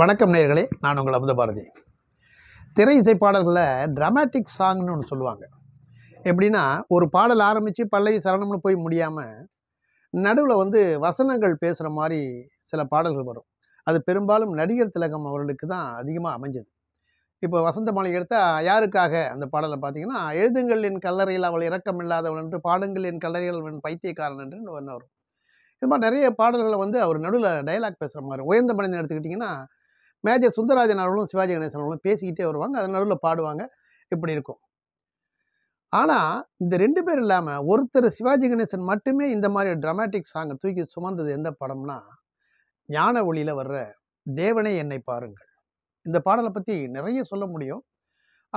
வணக்கம் நேர்களே நான் உங்கள் பாரதி திரை இசைப்பாடல்களில் ட்ராமாட்டிக் சாங்னு ஒன்று சொல்லுவாங்க எப்படின்னா ஒரு பாடல் ஆரம்பித்து பல்லவி சரணம்னு போய் முடியாமல் நடுவில் வந்து வசனங்கள் பேசுகிற மாதிரி சில பாடல்கள் வரும் அது பெரும்பாலும் நடிகர் திலகம் அவர்களுக்கு தான் அதிகமாக அமைஞ்சது இப்போ வசந்த மாலை எடுத்தால் யாருக்காக அந்த பாடலை பார்த்தீங்கன்னா எழுதுங்கள் என் கல்லறையில் அவள் இறக்கம் இல்லாதவள் என்று பாடுங்கள் என் கல்லறையில் அவன் பைத்தியக்காரன் என்று ஒன்று வரும் இது மாதிரி நிறைய பாடல்களை வந்து அவர் நடுவில் டைலாக் பேசுகிற மாதிரி உயர்ந்த மனிதன் எடுத்துக்கிட்டிங்கன்னா மேஜர் சுந்தரராஜன் அவர்களும் சிவாஜி கணேசன் அவர்களும் பேசிக்கிட்டே வருவாங்க அதன் நடுவில் பாடுவாங்க இப்படி இருக்கும் ஆனால் இந்த ரெண்டு பேர் இல்லாமல் ஒருத்தர் சிவாஜி கணேசன் மட்டுமே இந்த மாதிரி ட்ரமாட்டிக் சாங்கை தூக்கி சுமந்தது எந்த படம்னா ஞான ஒளியில் வர்ற தேவனே என்னை பாருங்கள் இந்த பாடலை பற்றி நிறைய சொல்ல முடியும்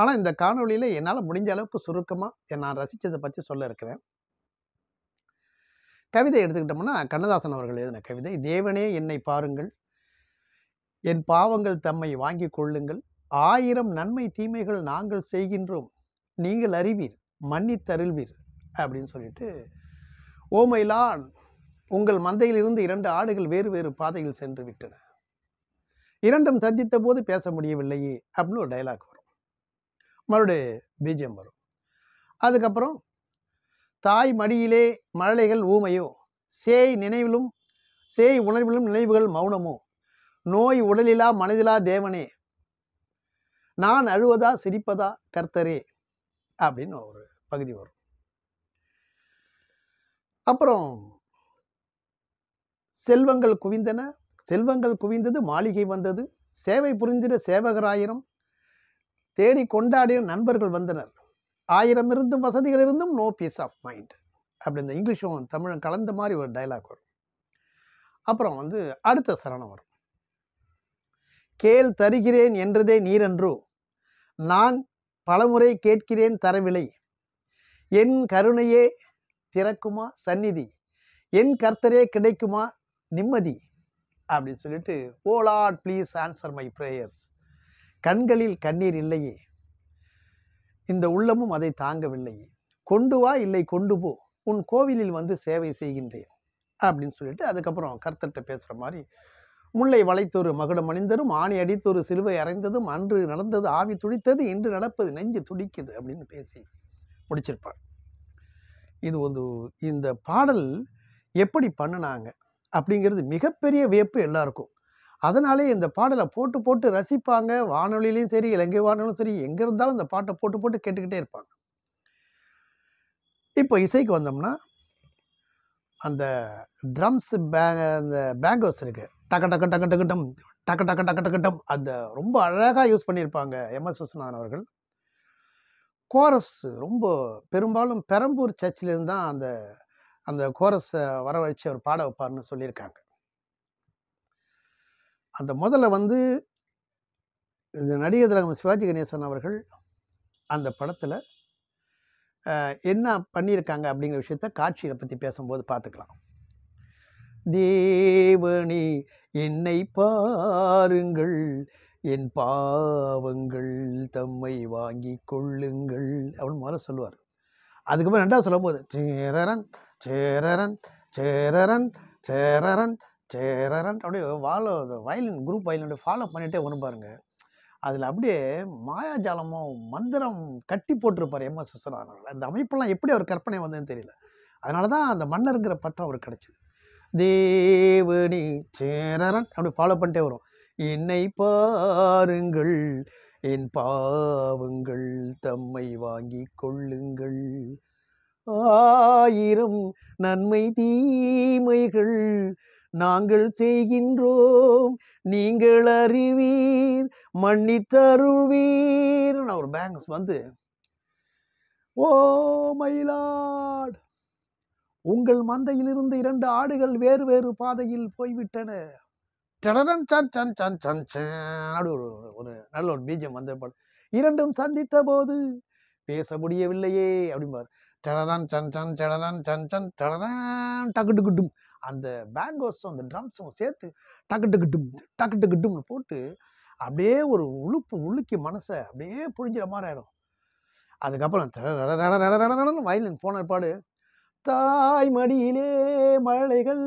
ஆனால் இந்த காணொலியில் என்னால் முடிஞ்ச அளவுக்கு சுருக்கமாக நான் ரசித்ததை பற்றி சொல்ல இருக்கிறேன் கவிதை எடுத்துக்கிட்டோம்னா கண்ணதாசன் அவர்கள் எழுதின கவிதை தேவனே என்னை பாருங்கள் என் பாவங்கள் தம்மை வாங்கி கொள்ளுங்கள் ஆயிரம் நன்மை தீமைகள் நாங்கள் செய்கின்றோம் நீங்கள் அறிவீர் மன்னித்தருள்வீர் அப்படின்னு சொல்லிட்டு ஓமைலான் உங்கள் மந்தையிலிருந்து இரண்டு ஆடுகள் வேறு வேறு பாதையில் சென்று விட்டன இரண்டும் சந்தித்த போது பேச முடியவில்லையே அப்படின்னு ஒரு டைலாக் வரும் மறுபடியும் பீஜம் வரும் அதுக்கப்புறம் தாய் மடியிலே மழலைகள் ஊமையோ சேய் நினைவிலும் சேய் உணர்விலும் நினைவுகள் மௌனமோ நோய் உடலிலா மனதிலா தேவனே நான் அழுவதா சிரிப்பதா கர்த்தரே அப்படின்னு ஒரு பகுதி வரும் அப்புறம் செல்வங்கள் குவிந்தன செல்வங்கள் குவிந்தது மாளிகை வந்தது சேவை புரிந்திட சேவகராயிரம் தேடி கொண்டாடிய நண்பர்கள் வந்தனர் ஆயிரம் இருந்தும் வசதிகள் இருந்தும் நோ பீஸ் ஆஃப் மைண்ட் அப்படி இந்த இங்கிலீஷும் தமிழும் கலந்த மாதிரி ஒரு டைலாக் வரும் அப்புறம் வந்து அடுத்த சரணம் வரும் கேள் தருகிறேன் என்றதே நீரன்றோ நான் பலமுறை கேட்கிறேன் தரவில்லை என் கருணையே திறக்குமா சந்நிதி என் கர்த்தரே கிடைக்குமா நிம்மதி அப்படின்னு சொல்லிட்டு oh please answer my prayers கண்களில் கண்ணீர் இல்லையே இந்த உள்ளமும் அதை தாங்கவில்லையே கொண்டு வா இல்லை கொண்டு போ உன் கோவிலில் வந்து சேவை செய்கின்றேன் அப்படின்னு சொல்லிட்டு அதுக்கப்புறம் கர்த்தர்கிட்ட பேசுகிற மாதிரி முல்லை வளைத்தொரு மகுடம் அணிந்தரும் ஆணி அடித்தொரு சிலுவை அறைந்ததும் அன்று நடந்தது ஆவி துடித்தது இன்று நடப்பது நெஞ்சு துடிக்குது அப்படின்னு பேசி முடிச்சிருப்பார் இது ஒரு இந்த பாடல் எப்படி பண்ணினாங்க அப்படிங்கிறது மிகப்பெரிய வியப்பு எல்லாருக்கும் அதனாலே இந்த பாடலை போட்டு போட்டு ரசிப்பாங்க வானொலியிலையும் சரி இலங்கை வானொலியும் சரி எங்கே இருந்தாலும் இந்த பாட்டை போட்டு போட்டு கேட்டுக்கிட்டே இருப்பாங்க இப்போ இசைக்கு வந்தோம்னா அந்த ட்ரம்ஸ் பே அந்த பேங்கோஸ் இருக்குது டக்கு டக்கு டக்கு டக்குட்டம் டக்கு டக்கு டக்கு டக்குட்டம் அந்த ரொம்ப அழகாக யூஸ் பண்ணியிருப்பாங்க எம்எஸ் விஸ்வநாதன் அவர்கள் கோரஸ் ரொம்ப பெரும்பாலும் பெரம்பூர் சர்ச்சிலிருந்து தான் அந்த அந்த கோரஸை வரவழைச்சி அவர் பாட வைப்பார்னு சொல்லியிருக்காங்க அந்த முதல்ல வந்து இந்த நடிகர் திலகம் சிவாஜி கணேசன் அவர்கள் அந்த படத்தில் என்ன பண்ணியிருக்காங்க அப்படிங்கிற விஷயத்த காட்சியை பற்றி பேசும்போது பார்த்துக்கலாம் தேவனி என்னை பாருங்கள் என் பாவங்கள் தம்மை வாங்கி கொள்ளுங்கள் அப்படின்னு முதல்ல சொல்லுவார் அதுக்கப்புறம் ரெண்டாவது போகுது சேரரன் சேரரன் சேரரன் சேரரன் சேரரன் அப்படியே வாழ வயலின் குரூப் வயலினுடைய ஃபாலோ பண்ணிகிட்டே ஒன்று பாருங்க அதில் அப்படியே மாயாஜாலமும் மந்திரம் கட்டி போட்டிருப்பார் எம் எஸ் விஸ்வநாதன் அந்த அமைப்பெல்லாம் எப்படி அவர் கற்பனை வந்ததுன்னு தெரியல அதனால தான் அந்த மன்னருங்கிற பட்டம் அவருக்கு கிடச்சிது தேவனி சேரன் அப்படி ஃபாலோ பண்ணிட்டே வரும் என்னை பாருங்கள் என் பாவங்கள் தம்மை வாங்கி கொள்ளுங்கள் ஆயிரம் நன்மை தீமைகள் நாங்கள் செய்கின்றோம் நீங்கள் அறிவீர் மன்னித்தருவீர் ஒரு பேங்கஸ் வந்து ஓ மயிலாட் உங்கள் மந்தையிலிருந்து இரண்டு ஆடுகள் வேறு வேறு பாதையில் போய்விட்டன சன் சன் சன் ஒரு ஒரு நல்ல ஒரு பீஜம் வந்த பாடு இரண்டும் சந்தித்த போது பேச முடியவில்லையே அப்படிம்பார் சடதான் சன் சன் சடதான் சன் சன் சடதான் டக்கு கிட்டும் அந்த பேங்கோஸும் அந்த ட்ரம்ஸும் சேர்த்து டக்கு டுக்கிட்டும் டக்கு கிட்டும்னு போட்டு அப்படியே ஒரு உழுப்பு உழுக்கி மனசை அப்படியே புழிஞ்சிட மாதிரி ஆயிடும் அதுக்கப்புறம் வயலின் போன பாடு தாய் மடியிலே மழைகள்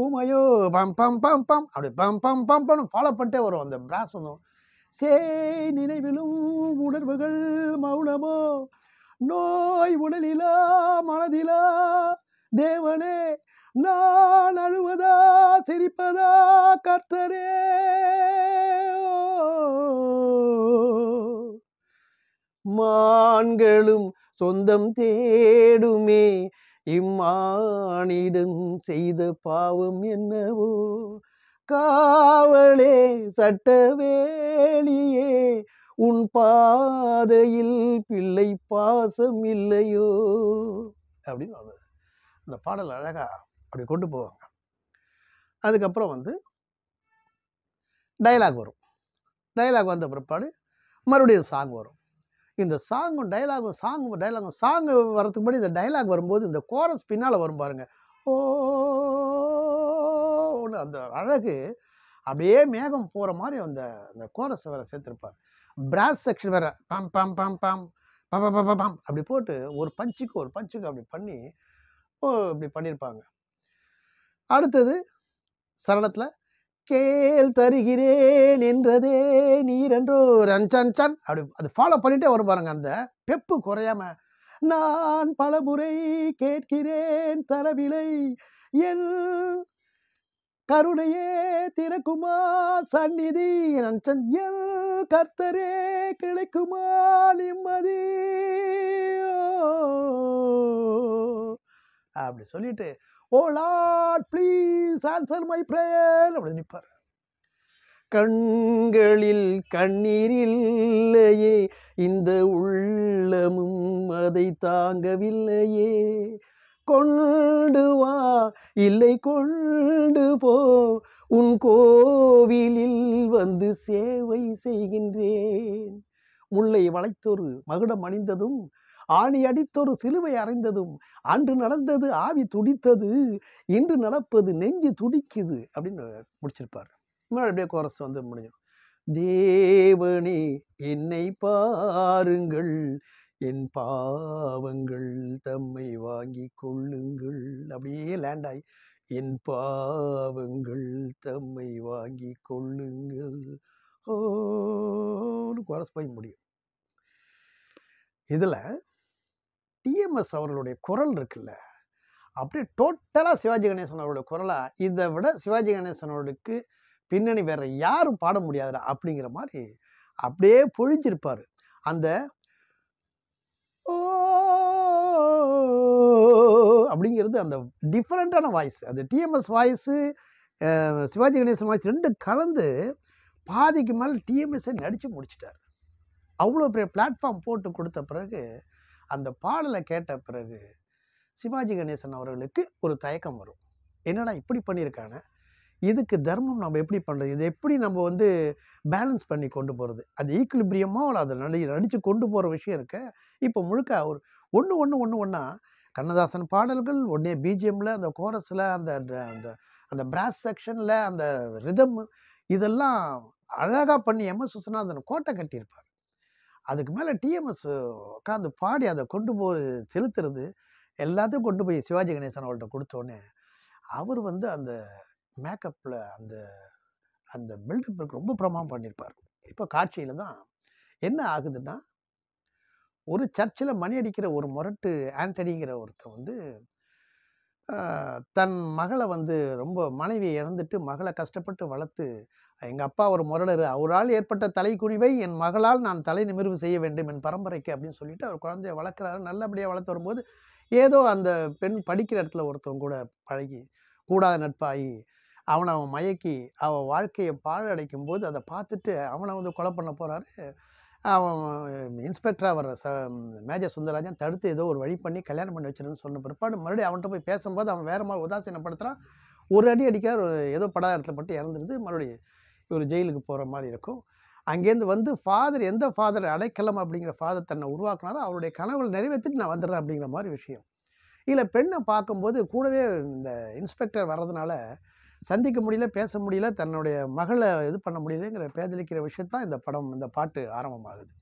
ஊமையோ பம் பம் பம் பம் அப்படி பம் பம் பம் பம் ஃபாலோ பண்ணிட்டே வரும் அந்த பிராஸ் வந்து சே நினைவிலும் உணர்வுகள் மௌனமோ நோய் உடலிலா மனதிலா தேவனே நான் அழுவதா சிரிப்பதா கர்த்தரே மான்களும் சொந்தம் தேடுமே இம்மானிடன் செய்த பாவம் என்னவோ காவலே சட்டவேளியே உன் பாதையில் பிள்ளை பாசம் இல்லையோ அப்படின்னு அந்த பாடல் அழகா அப்படி கொண்டு போவாங்க அதுக்கப்புறம் வந்து டைலாக் வரும் டைலாக் வந்த பிற்பாடு மறுபடியும் சாங் வரும் இந்த சாங்கும் டைலாகும் சாங் டைலாகும் சாங் வரதுக்கு படி இந்த டைலாக் வரும்போது இந்த கோரஸ் பின்னால் வரும் பாருங்க ஓன்னு அந்த அழகு அப்படியே மேகம் போகிற மாதிரி அந்த அந்த கோரஸை வேறு சேர்த்துருப்பார் பிராஸ் செக்ஷன் வேறு பம் பம் பம் பம் பம் பம் பம் பம் அப்படி போட்டு ஒரு பஞ்சுக்கு ஒரு பஞ்சுக்கு அப்படி பண்ணி இப்படி பண்ணியிருப்பாங்க அடுத்தது சரணத்தில் கேள் தருகிறேன் என்றதே நீரென்றோ ரன் சன் அப்படி அது ஃபாலோ பண்ணிட்டே வரும் பாருங்க அந்த பெப்பு குறையாம நான் பலமுறை கேட்கிறேன் தரவில்லை என் கருணையே திறக்குமா சந்நிதி நன்சன் எல் கர்த்தரே கிடைக்குமா நிம்மதி அப்படி சொல்லிட்டு oh lord please answer my prayer அப்படின்னு நிற்பார் கண்களில் இல்லையே இந்த உள்ளமும் அதை தாங்கவில்லையே கொண்டு வா இல்லை கொண்டு போ உன் கோவிலில் வந்து சேவை செய்கின்றேன் முல்லை வளைத்தொரு மகுடம் அணிந்ததும் ஆணி அடித்தொரு சிலுவை அறைந்ததும் அன்று நடந்தது ஆவி துடித்தது இன்று நடப்பது நெஞ்சு துடிக்குது அப்படின்னு முடிச்சிருப்பார் அப்படியே கோரஸ் வந்து முடிஞ்சிடும் தேவனே என்னை பாருங்கள் என் பாவங்கள் தம்மை வாங்கி கொள்ளுங்கள் அப்படியே லேண்ட் ஆகி என் பாவங்கள் தம்மை வாங்கி கொள்ளுங்கள் ஓன்னு குரஸ் போய் முடியும் இதில் டிஎம்எஸ் அவர்களுடைய குரல் இருக்குல்ல அப்படியே டோட்டலாக சிவாஜி கணேசன் அவருடைய குரலாக இதை விட சிவாஜி கணேசன் அவர்களுக்கு பின்னணி வேற யாரும் பாட முடியாதுடா அப்படிங்கிற மாதிரி அப்படியே பொழிஞ்சிருப்பார் அந்த அப்படிங்கிறது அந்த டிஃப்ரெண்ட்டான வாய்ஸ் அந்த TMS voice Sivaji Ganesan voice ரெண்டும் கலந்து பாதிக்கு மேலே டிஎம்எஸ்ஸை நடித்து முடிச்சிட்டார் அவ்வளோ பெரிய பிளாட்ஃபார்ம் போட்டு கொடுத்த பிறகு அந்த பாடலை கேட்ட பிறகு சிவாஜி கணேசன் அவர்களுக்கு ஒரு தயக்கம் வரும் என்னடா இப்படி பண்ணியிருக்காங்க இதுக்கு தர்மம் நம்ம எப்படி பண்ணுறது இதை எப்படி நம்ம வந்து பேலன்ஸ் பண்ணி கொண்டு போகிறது அது ஈக்குலிபிரியமாக ஒரு அதை நடி நடித்து கொண்டு போகிற விஷயம் இருக்க இப்போ முழுக்க ஒரு ஒன்று ஒன்று ஒன்று ஒன்றா கண்ணதாசன் பாடல்கள் உடனே பிஜிஎம்மில் அந்த கோரஸில் அந்த அந்த அந்த பிராஸ் செக்ஷனில் அந்த ரிதம் இதெல்லாம் அழகாக பண்ணி எம்எஸ் எஸ் விஸ்வநாதன் கோட்டை கட்டியிருப்பார் அதுக்கு மேலே டிஎம்எஸ் உட்காந்து பாடி அதை கொண்டு போய் செலுத்துறது எல்லாத்தையும் கொண்டு போய் சிவாஜி கணேசன் அவர்கிட்ட கொடுத்தோன்னே அவர் வந்து அந்த மேக்கப்பில் அந்த அந்த பில்டப்புக்கு ரொம்ப பிரமாணம் பண்ணியிருப்பார் இப்போ காட்சியில் தான் என்ன ஆகுதுன்னா ஒரு சர்ச்சில் மணி அடிக்கிற ஒரு முரட்டு ஆண்டனிங்கிற ஒருத்தர் வந்து தன் மகளை வந்து ரொம்ப மனைவியை இழந்துட்டு மகளை கஷ்டப்பட்டு வளர்த்து எங்கள் அப்பா ஒரு முரளர் அவரால் ஏற்பட்ட தலைக்குனிவை என் மகளால் நான் தலை நிமிர்வு செய்ய வேண்டும் என் பரம்பரைக்கு அப்படின்னு சொல்லிட்டு அவர் குழந்தைய வளர்க்குறாரு நல்லபடியாக வளர்த்து வரும்போது ஏதோ அந்த பெண் படிக்கிற இடத்துல ஒருத்தவங்க கூட பழகி கூடாத நட்பாகி அவனை அவன் மயக்கி அவன் வாழ்க்கையை பாழடைக்கும் போது அதை பார்த்துட்டு அவனை வந்து கொலை பண்ண போகிறாரு அவன் இன்ஸ்பெக்டராக வர்ற ச மேஜர் சுந்தரராஜன் தடுத்து ஏதோ ஒரு வழி பண்ணி கல்யாணம் பண்ணி வச்சிருன்னு சொன்ன பிற்பாடு மறுபடியும் அவன்கிட்ட போய் பேசும்போது அவன் வேறு மாதிரி உதாசீனப்படுத்துகிறான் ஒரு அடி அடிக்க ஏதோ படாத இடத்துல பட்டு இறந்துருந்து மறுபடியும் இவர் ஜெயிலுக்கு போகிற மாதிரி இருக்கும் அங்கேருந்து வந்து ஃபாதர் எந்த ஃபாதர் அடைக்கலம் அப்படிங்கிற ஃபாதர் தன்னை உருவாக்குனாரோ அவருடைய கனவுகளை நிறைவேற்றிட்டு நான் வந்துடுறேன் அப்படிங்கிற மாதிரி விஷயம் இல்லை பெண்ணை பார்க்கும்போது கூடவே இந்த இன்ஸ்பெக்டர் வர்றதுனால சந்திக்க முடியல பேச முடியல தன்னுடைய மகளை இது பண்ண முடியலங்கிற பேதலிக்கிற விஷயத்தான் இந்த படம் இந்த பாட்டு ஆரம்பமாகுது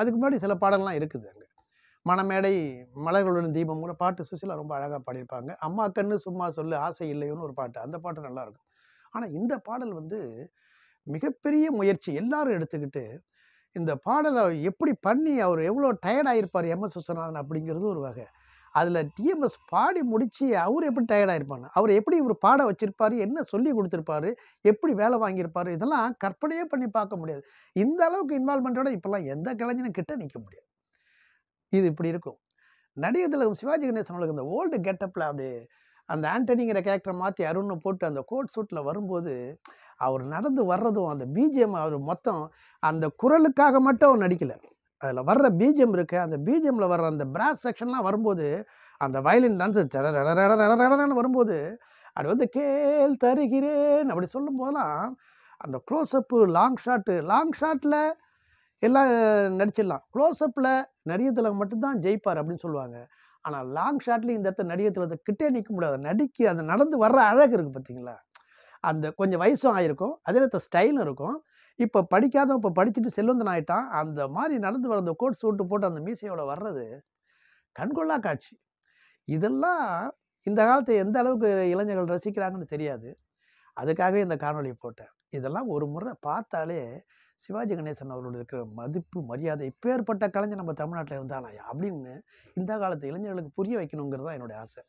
அதுக்கு முன்னாடி சில பாடல்லாம் இருக்குது அங்கே மணமேடை மலர்களுடன் தீபம் கூட பாட்டு சுசிலா ரொம்ப அழகாக பாடியிருப்பாங்க அம்மா கண்ணு சும்மா சொல்லு ஆசை இல்லையோன்னு ஒரு பாட்டு அந்த பாட்டு நல்லாயிருக்கும் ஆனால் இந்த பாடல் வந்து மிகப்பெரிய முயற்சி எல்லாரும் எடுத்துக்கிட்டு இந்த பாடலை எப்படி பண்ணி அவர் எவ்வளோ டயர்ட் எம் எஸ் விஸ்வநாதன் அப்படிங்கிறது ஒரு வகை அதில் டிஎம்எஸ் பாடி முடித்து அவர் எப்படி டயர்டாயிருப்பாங்க அவர் எப்படி இவர் பாட வச்சுருப்பார் என்ன சொல்லி கொடுத்துருப்பாரு எப்படி வேலை வாங்கியிருப்பார் இதெல்லாம் கற்பனையே பண்ணி பார்க்க முடியாது இந்த அளவுக்கு இன்வால்மெண்ட்டோட இப்போல்லாம் எந்த கலைஞனும் கிட்ட நிற்க முடியாது இது இப்படி இருக்கும் நடிகர் திலகம் சிவாஜி கணேசன் அவளுக்கு அந்த ஓல்டு கெட்டப்பில் அப்படி அந்த ஆண்டனிங்கிற கேரக்டரை மாற்றி அருண்னு போட்டு அந்த கோட் சூட்டில் வரும்போது அவர் நடந்து வர்றதும் அந்த பிஜிஎம் அவர் மொத்தம் அந்த குரலுக்காக மட்டும் அவர் நடிக்கலை அதில் வர்ற பீஜம் இருக்கு அந்த பீஜமில் வர்ற அந்த பிராஸ் செக்ஷன்லாம் வரும்போது அந்த வயலின் டான்ஸ் வரும்போது அப்படி வந்து கேள் தருகிறேன் அப்படி சொல்லும் போதெல்லாம் அந்த க்ளோஸ்அப்பு லாங் ஷாட்டு லாங் ஷாட்டில் எல்லாம் நடிச்சிடலாம் க்ளோஸ்அப்பில் நடிகத்தில் மட்டும்தான் ஜெயிப்பார் அப்படின்னு சொல்லுவாங்க ஆனால் லாங் ஷாட்லேயும் இந்த இடத்துல நடிகத்தில் கிட்டே நிற்க முடியாது நடிக்க அது நடந்து வர்ற அழகு இருக்குது பார்த்தீங்களா அந்த கொஞ்சம் வயசும் ஆகிருக்கும் அதே நேரத்தில் ஸ்டைலும் இருக்கும் இப்போ படிக்காதவன் இப்போ படிச்சுட்டு செல்வந்தன் ஆயிட்டான் அந்த மாதிரி நடந்து வர அந்த கோட் சூட்டு போட்டு அந்த மீசையோட வர்றது கண்கொள்ளா காட்சி இதெல்லாம் இந்த காலத்தை எந்த அளவுக்கு இளைஞர்கள் ரசிக்கிறாங்கன்னு தெரியாது அதுக்காகவே இந்த காணொலியை போட்டேன் இதெல்லாம் ஒரு முறை பார்த்தாலே சிவாஜி கணேசன் அவர்களோட இருக்கிற மதிப்பு மரியாதை இப்பேற்பட்ட கலைஞர் நம்ம தமிழ்நாட்டில் இருந்தாலாயா அப்படின்னு இந்த காலத்து இளைஞர்களுக்கு புரிய வைக்கணுங்கிறது தான் என்னுடைய ஆசை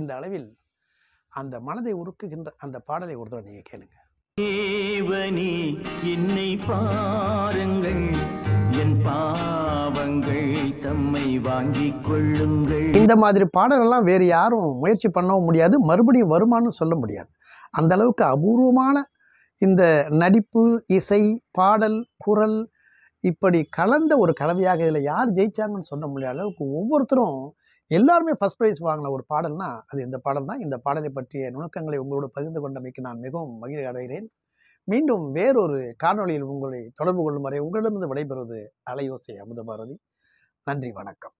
இந்த அளவில் அந்த மனதை உருக்குகின்ற அந்த பாடலை ஒரு தடவை நீங்கள் கேளுங்கள் தேவனே என்னை பாருங்கள் என் பாவங்கள் தம்மை கொள்ளுங்கள் இந்த மாதிரி பாடல்கள்லாம் வேறு யாரும் முயற்சி பண்ணவும் முடியாது மறுபடியும் வருமானு சொல்ல முடியாது அந்த அளவுக்கு அபூர்வமான இந்த நடிப்பு இசை பாடல் குரல் இப்படி கலந்த ஒரு கலவையாக இதில் யார் ஜெயிச்சாங்கன்னு சொல்ல முடியாத அளவுக்கு ஒவ்வொருத்தரும் எல்லாருமே ஃபஸ்ட் ப்ரைஸ் வாங்கின ஒரு பாடல்னா அது இந்த பாடல் தான் இந்த பாடலை பற்றிய நுணுக்கங்களை உங்களோடு பகிர்ந்து கொண்டமைக்கு நான் மிகவும் மகிழ்ச்சி அடைகிறேன் மீண்டும் வேறொரு காணொளியில் உங்களை தொடர்பு கொள்ளும் வரை உங்களிடமிருந்து விடைபெறுவது அலையோசை அமுத பாரதி நன்றி வணக்கம்